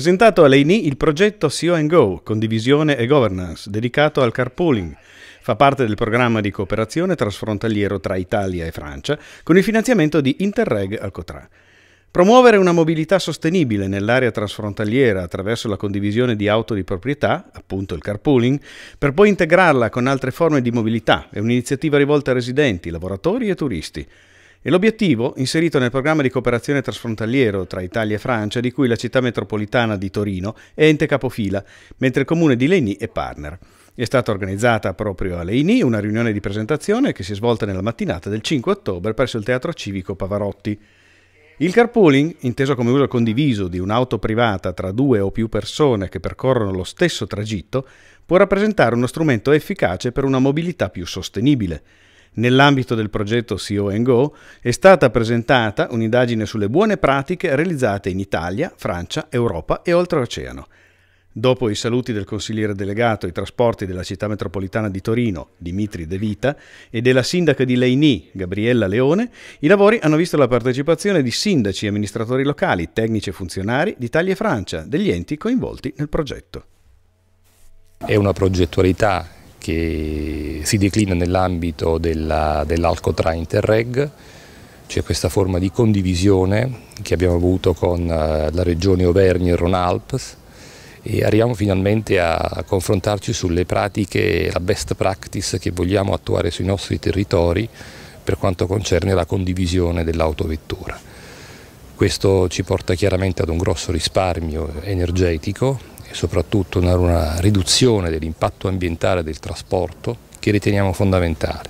Presentato a Leini il progetto CO Go, condivisione e governance, dedicato al carpooling. Fa parte del programma di cooperazione trasfrontaliero tra Italia e Francia, con il finanziamento di Interreg Alcotra. Promuovere una mobilità sostenibile nell'area trasfrontaliera attraverso la condivisione di auto di proprietà, appunto il carpooling, per poi integrarla con altre forme di mobilità è un'iniziativa rivolta a residenti, lavoratori e turisti. E l'obiettivo, inserito nel programma di cooperazione trasfrontaliero tra Italia e Francia, di cui la città metropolitana di Torino è ente capofila, mentre il comune di Legny è partner. È stata organizzata proprio a Leini una riunione di presentazione che si è svolta nella mattinata del 5 ottobre presso il Teatro Civico Pavarotti. Il carpooling, inteso come uso condiviso di un'auto privata tra due o più persone che percorrono lo stesso tragitto, può rappresentare uno strumento efficace per una mobilità più sostenibile. Nell'ambito del progetto CO Go è stata presentata un'indagine sulle buone pratiche realizzate in Italia, Francia, Europa e oltreoceano. Dopo i saluti del consigliere delegato ai trasporti della città metropolitana di Torino, Dimitri De Vita, e della sindaca di Leini, Gabriella Leone, i lavori hanno visto la partecipazione di sindaci, amministratori locali, tecnici e funzionari d'Italia e Francia, degli enti coinvolti nel progetto. È una progettualità che si declina nell'ambito della, dell'Alcotra Interreg, c'è questa forma di condivisione che abbiamo avuto con eh, la regione Auvergne e Rhône-Alpes e arriviamo finalmente a confrontarci sulle pratiche, la best practice che vogliamo attuare sui nostri territori per quanto concerne la condivisione dell'autovettura. Questo ci porta chiaramente ad un grosso risparmio energetico e soprattutto una, riduzione dell'impatto ambientale del trasporto che riteniamo fondamentale.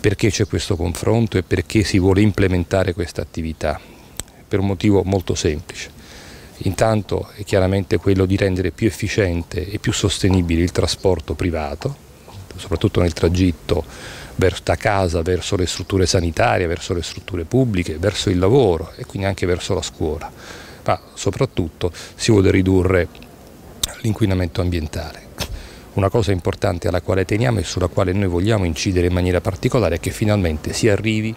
Perché c'è questo confronto e perché si vuole implementare questa attività? Per un motivo molto semplice. Intanto è chiaramente quello di rendere più efficiente e più sostenibile il trasporto privato, soprattutto nel tragitto da casa verso le strutture sanitarie, verso le strutture pubbliche, verso il lavoro e quindi anche verso la scuola ma soprattutto si vuole ridurre l'inquinamento ambientale. Una cosa importante alla quale teniamo e sulla quale noi vogliamo incidere in maniera particolare è che finalmente si arrivi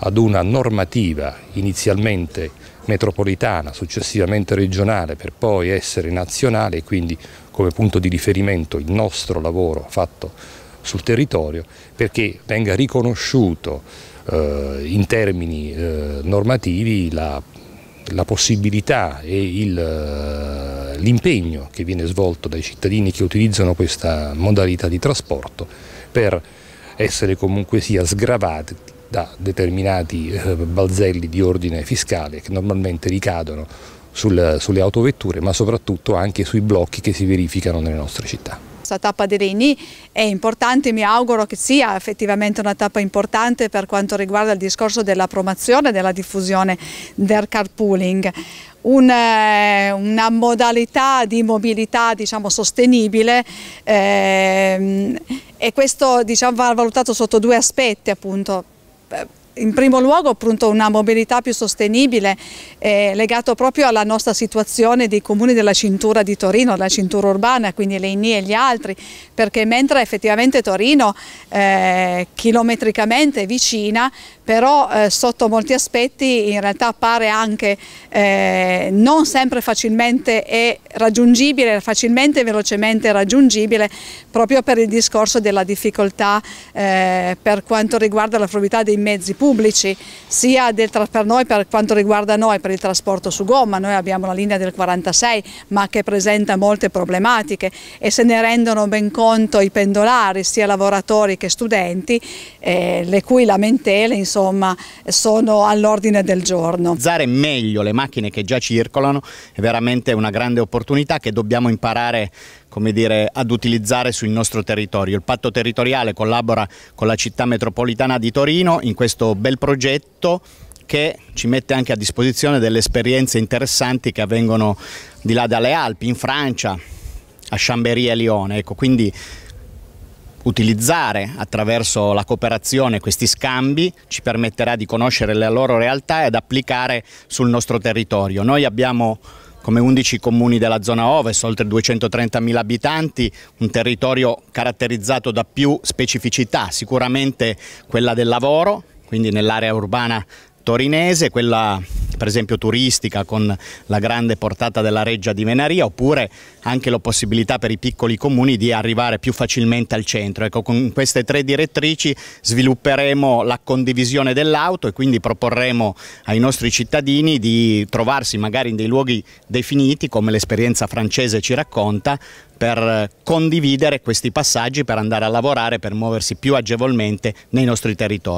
ad una normativa inizialmente metropolitana, successivamente regionale, per poi essere nazionale e quindi come punto di riferimento il nostro lavoro fatto sul territorio perché venga riconosciuto eh, in termini eh, normativi la la possibilità e eh, l'impegno che viene svolto dai cittadini che utilizzano questa modalità di trasporto per essere comunque sia sgravati da determinati eh, balzelli di ordine fiscale che normalmente ricadono sul, sulle autovetture ma soprattutto anche sui blocchi che si verificano nelle nostre città questa tappa di Reni è importante, mi auguro che sia effettivamente una tappa importante per quanto riguarda il discorso della promozione e della diffusione del carpooling. Una, eh, una modalità di mobilità diciamo, sostenibile ehm, e questo diciamo, va valutato sotto due aspetti appunto eh, in primo luogo appunto una mobilità più sostenibile eh, legato proprio alla nostra situazione dei comuni della cintura di Torino, della cintura urbana, quindi l'EINI e gli altri, perché mentre effettivamente Torino eh, chilometricamente è vicina, però eh, sotto molti aspetti in realtà appare anche eh, non sempre facilmente e raggiungibile, facilmente e velocemente raggiungibile proprio per il discorso della difficoltà eh, per quanto riguarda la fruità dei mezzi pubblici pubblici sia per noi per quanto riguarda noi per il trasporto su gomma, noi abbiamo la linea del 46 ma che presenta molte problematiche e se ne rendono ben conto i pendolari sia lavoratori che studenti eh, le cui lamentele insomma sono all'ordine del giorno. Usare meglio le macchine che già circolano è veramente una grande opportunità che dobbiamo imparare come dire, ad utilizzare sul nostro territorio. Il patto territoriale collabora con la città metropolitana di Torino in questo bel progetto che ci mette anche a disposizione delle esperienze interessanti che avvengono di là dalle Alpi, in Francia, a Chambéry e Lione. Ecco, quindi utilizzare attraverso la cooperazione questi scambi ci permetterà di conoscere la loro realtà ed applicare sul nostro territorio. Noi abbiamo come 11 comuni della zona ovest, oltre 230.000 abitanti, un territorio caratterizzato da più specificità, sicuramente quella del lavoro, quindi nell'area urbana torinese, quella per esempio turistica con la grande portata della Reggia di Venaria oppure anche la possibilità per i piccoli comuni di arrivare più facilmente al centro. Ecco, con queste tre direttrici svilupperemo la condivisione dell'auto e quindi proporremo ai nostri cittadini di trovarsi magari in dei luoghi definiti come l'esperienza francese ci racconta per condividere questi passaggi per andare a lavorare, per muoversi più agevolmente nei nostri territori.